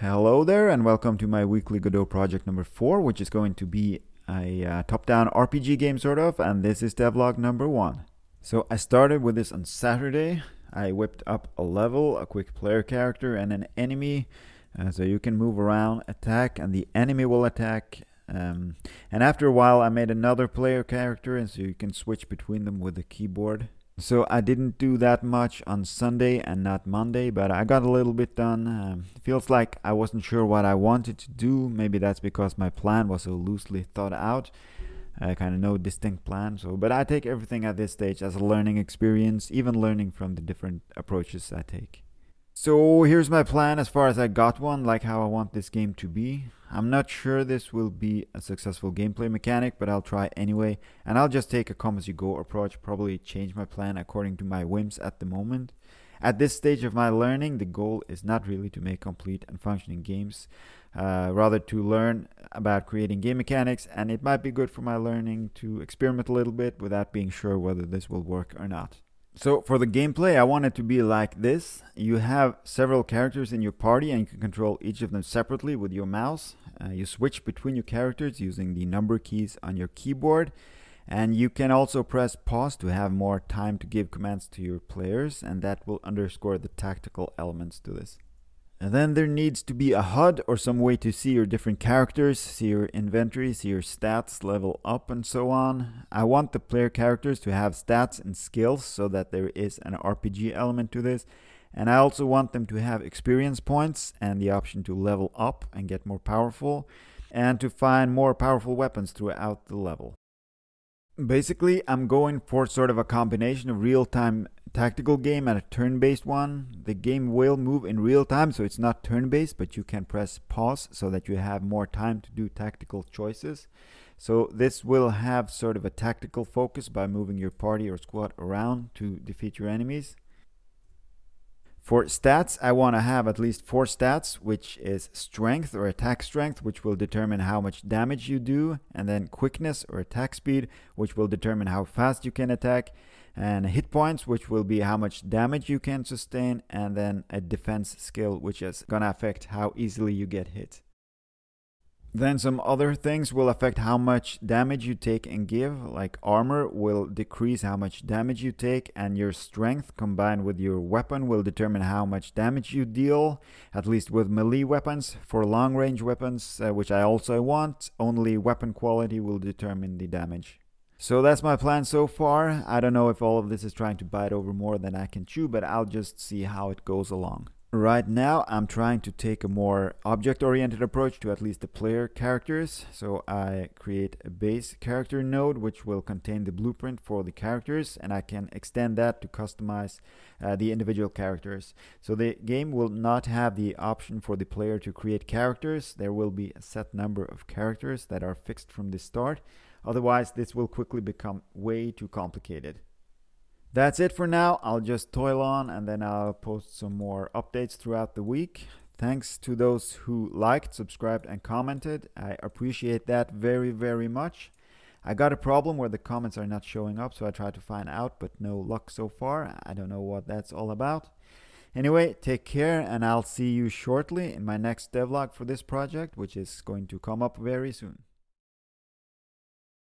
Hello there and welcome to my weekly Godot project number 4 which is going to be a uh, top-down RPG game sort of and this is devlog number 1. So I started with this on Saturday. I whipped up a level, a quick player character and an enemy uh, so you can move around, attack and the enemy will attack um, and after a while I made another player character and so you can switch between them with the keyboard so I didn't do that much on Sunday and not Monday, but I got a little bit done. Um, feels like I wasn't sure what I wanted to do. Maybe that's because my plan was so loosely thought out. I kind of no distinct plan. So, but I take everything at this stage as a learning experience, even learning from the different approaches I take. So here's my plan as far as I got one, like how I want this game to be. I'm not sure this will be a successful gameplay mechanic, but I'll try anyway. And I'll just take a come-as-you-go approach, probably change my plan according to my whims at the moment. At this stage of my learning, the goal is not really to make complete and functioning games, uh, rather to learn about creating game mechanics, and it might be good for my learning to experiment a little bit without being sure whether this will work or not. So for the gameplay, I want it to be like this. You have several characters in your party and you can control each of them separately with your mouse. Uh, you switch between your characters using the number keys on your keyboard. And you can also press pause to have more time to give commands to your players and that will underscore the tactical elements to this. And then there needs to be a HUD or some way to see your different characters, see your inventory, see your stats, level up and so on. I want the player characters to have stats and skills so that there is an RPG element to this. And I also want them to have experience points and the option to level up and get more powerful, and to find more powerful weapons throughout the level. Basically, I'm going for sort of a combination of real-time tactical game and a turn-based one. The game will move in real time, so it's not turn-based, but you can press pause so that you have more time to do tactical choices. So this will have sort of a tactical focus by moving your party or squad around to defeat your enemies. For stats, I want to have at least four stats, which is strength or attack strength, which will determine how much damage you do, and then quickness or attack speed, which will determine how fast you can attack, and hit points, which will be how much damage you can sustain, and then a defense skill, which is gonna affect how easily you get hit. Then some other things will affect how much damage you take and give, like armor will decrease how much damage you take and your strength combined with your weapon will determine how much damage you deal, at least with melee weapons. For long range weapons, uh, which I also want, only weapon quality will determine the damage. So that's my plan so far. I don't know if all of this is trying to bite over more than I can chew, but I'll just see how it goes along. Right now I'm trying to take a more object-oriented approach to at least the player characters. So I create a base character node which will contain the blueprint for the characters and I can extend that to customize uh, the individual characters. So the game will not have the option for the player to create characters. There will be a set number of characters that are fixed from the start. Otherwise this will quickly become way too complicated. That's it for now. I'll just toil on and then I'll post some more updates throughout the week. Thanks to those who liked, subscribed, and commented. I appreciate that very, very much. I got a problem where the comments are not showing up, so I tried to find out, but no luck so far. I don't know what that's all about. Anyway, take care, and I'll see you shortly in my next devlog for this project, which is going to come up very soon.